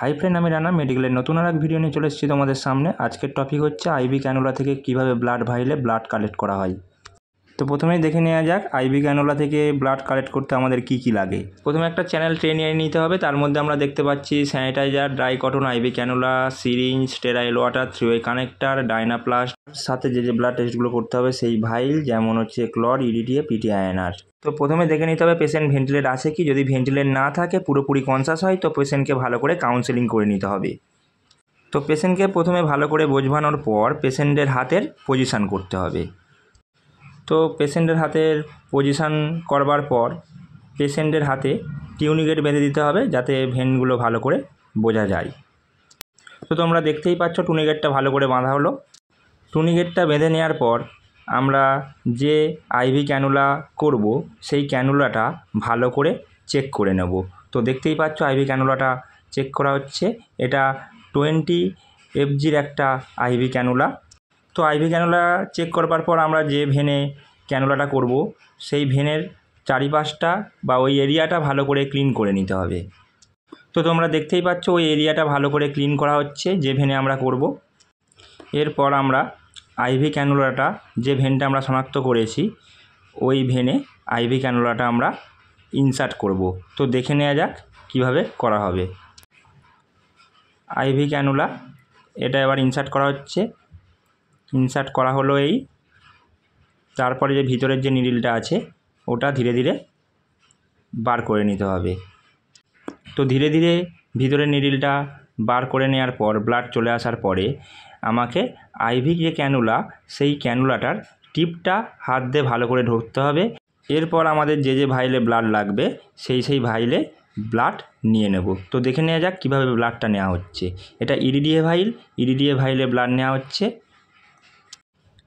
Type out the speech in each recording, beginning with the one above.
hi friend আমি রানা মেডিকেলের নতুন আর এক ভিডিও নিয়ে চলে এসেছি তোমাদের সামনে আজকের টপিক হচ্ছে আইভি ক্যানুলা থেকে কিভাবে ব্লাড ভাইলে ব্লাড কালেক্ট করা হয় তো প্রথমেই দেখে নেওয়া যাক আইভি ক্যানোলা থেকে ব্লাড কালেক্ট করতে আমাদের কি কি লাগে প্রথমে একটা চ্যানেল ট্রেন নিয়ে নিতে হবে তার মধ্যে আমরা দেখতে পাচ্ছি sanitiser dry cotton IV cannula syringe sterile water three way connector Dynaplast সাথে যে যে ব্লাড টেস্টগুলো করতে হবে সেই ভাইল যেমন হচ্ছে ক্লড ইডিডিএ পিটি আয়নার তো প্রথমে দেখে নিতে হবে পেশেন্ট ভেন্টিলেট আছে কি যদি ভেন্টিলেট না থাকে পুরোপুরি কনসাস হয় তো পেশেন্টকে ভালো করে কাউন্সেলিং করে নিতে হবে তো পেশেন্টকে প্রথমে ভালো করে বোঝবানোর পর পেশেন্টের হাতের পজিশান করতে হবে তো পেশেন্টের হাতের পজিশান করবার পর পেশেন্টের হাতে টিউনিকেট বেঁধে দিতে হবে যাতে ভেনগুলো ভালো করে বোঝা যায় তো তোমরা দেখতেই পাচ্ছ টুনিগেটটা ভালো করে বাঁধা হলো টুনিগেটটা বেঁধে নেওয়ার পর আমরা যে আইভি ক্যানুলা করব সেই ক্যানুলাটা ভালো করে চেক করে নেব তো দেখতেই পাচ্ছ আইভি ক্যানুলাটা চেক করা হচ্ছে এটা টোয়েন্টি এফজির একটা আইভি ক্যানুলা তো আইভি ক্যানোলা চেক করবার পর আমরা যে ভেনে ক্যানোলাটা করব সেই ভেনের চারিপাশটা বা ওই এরিয়াটা ভালো করে ক্লিন করে নিতে হবে তো তোমরা দেখতেই পাচ্ছ ওই এরিয়াটা ভালো করে ক্লিন করা হচ্ছে যে ভেনে আমরা করব এরপর আমরা আইভি ক্যানোলাটা যে ভেনটা আমরা শনাক্ত করেছি ওই ভেনে আইভি ক্যানোলাটা আমরা ইনসার্ট করব তো দেখে নেওয়া যাক কিভাবে করা হবে আইভি ক্যানোলা এটা এবার ইনসার্ট করা হচ্ছে ইনসার্ট করা হলো এই তারপরে যে ভিতরের যে নিডিলটা আছে ওটা ধীরে ধীরে বার করে নিতে হবে তো ধীরে ধীরে ভিতরের নিডিলটা বার করে নেওয়ার পর ব্লাড চলে আসার পরে আমাকে আইভি যে ক্যানুলা সেই ক্যানুলাটার টিপটা হাত দিয়ে ভালো করে ঢুকতে হবে এরপর আমাদের যে যে ভাইলে ব্লাড লাগবে সেই সেই ভাইলে ব্লাড নিয়ে নেব তো দেখে নেওয়া যাক কীভাবে ব্লাডটা নেওয়া হচ্ছে এটা ইডিডিএ ভাইল ইডিডিএ ভাইলে ব্লাড নেওয়া হচ্ছে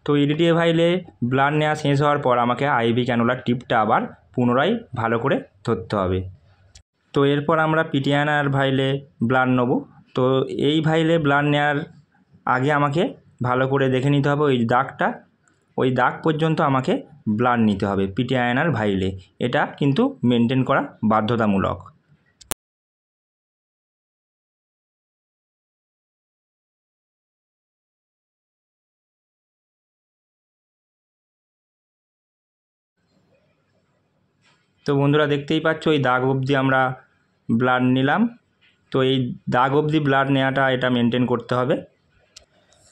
তো ইডিটিএ ভাইলে ব্লাড নেওয়া শেষ হওয়ার পর আমাকে আইভি ক্যানোলার টিপটা আবার পুনরায় ভালো করে ধরতে হবে তো এরপর আমরা পিটিয়ানার ভাইলে ব্লাড নেবো তো এই ভাইলে ব্লাড নেওয়ার আগে আমাকে ভালো করে দেখে নিতে হবে ওই দাগটা ওই দাগ পর্যন্ত আমাকে ব্লাড নিতে হবে পিটিআনার ভাইলে এটা কিন্তু মেনটেন করা বাধ্যতামূলক তো বন্ধুরা দেখতেই পাচ্ছ এই দাগ অবধি আমরা ব্লাড নিলাম তো এই দাগ অবধি ব্লাড নেওয়াটা এটা মেনটেন করতে হবে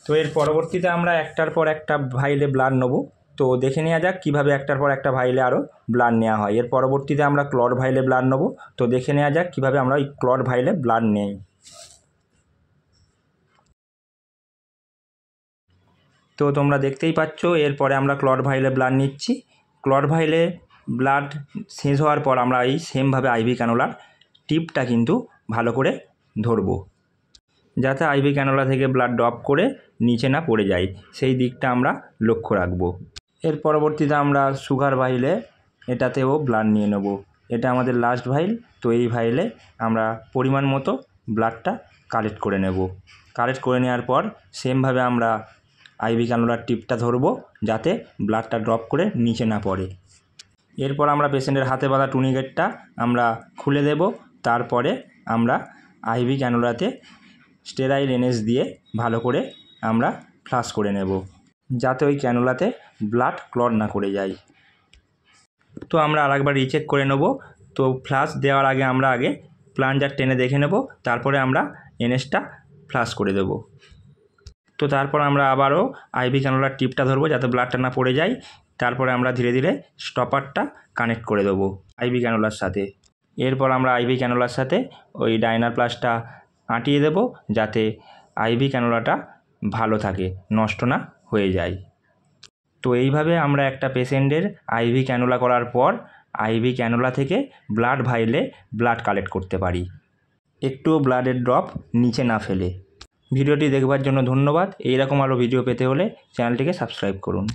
তো এর পরবর্তীতে আমরা একটার পর একটা ভাইলে ব্লাড নেবো তো দেখে নেওয়া যাক কীভাবে একটার পর একটা ভাইলে আরও ব্লাড নেওয়া হয় এর পরবর্তীতে আমরা ক্লট ভাইলে ব্লাড নেব তো দেখে নেওয়া যাক কীভাবে আমরা ওই ক্লট ভাইলে ব্লাড নেই তো তোমরা দেখতেই পাচ্ছ এরপরে আমরা ক্লট ভাইলে ব্লাড নিচ্ছি ক্লট ভাইলে ব্লাড শেষ হওয়ার পর আমরা এই সেমভাবে আইভি ক্যানোলার টিপটা কিন্তু ভালো করে ধরব যাতে আইভি ক্যানোলা থেকে ব্লাড ড্রপ করে নিচে না পড়ে যায় সেই দিকটা আমরা লক্ষ্য রাখব এর পরবর্তীতে আমরা সুগার ভাইলে এটাতেও ব্লাড নিয়ে নেব এটা আমাদের লাস্ট ভাইল তো এই ভাইলে আমরা পরিমাণ মতো ব্লাডটা কালেক্ট করে নেব কালেক্ট করে নেওয়ার পর সেমভাবে আমরা আইভি ক্যানোলার টিপটা ধরবো যাতে ব্লাডটা ড্রপ করে নিচে না পড়ে এরপর আমরা পেশেন্টের হাতে বাঁধা টুনিগেটটা আমরা খুলে দেব তারপরে আমরা আইভি ক্যানোলাতে স্টেরাইল এনএস দিয়ে ভালো করে আমরা ফ্লাশ করে নেব যাতে ওই ক্যানোলাতে ব্লাড ক্লট না করে যায় তো আমরা আরেকবার রিচেক করে নেব তো ফ্লাশ দেওয়ার আগে আমরা আগে প্লাঞ্জার টেনে দেখে নেব তারপরে আমরা এনএসটা ফ্লাশ করে দেব তো তারপর আমরা আবারও আইভি ক্যানোলার টিপটা ধরবো যাতে ব্লাডটা না পড়ে যায় তারপরে আমরা ধীরে ধীরে স্টপারটা কানেক্ট করে দেবো আইভি ক্যানোলার সাথে এরপর আমরা আইভি ক্যানোলার সাথে ওই ডাইনার প্লাসটা আঁটিয়ে দেব যাতে আইভি ক্যানোলাটা ভালো থাকে নষ্ট না হয়ে যায় তো এইভাবে আমরা একটা পেশেন্টের আইভি ক্যানোলা করার পর আইভি ক্যানোলা থেকে ব্লাড ভাইলে ব্লাড কালেক্ট করতে পারি একটুও ব্লাডের ড্রপ নিচে না ফেলে ভিডিওটি দেখবার জন্য ধন্যবাদ এইরকম আরও ভিডিও পেতে হলে চ্যানেলটিকে সাবস্ক্রাইব করুন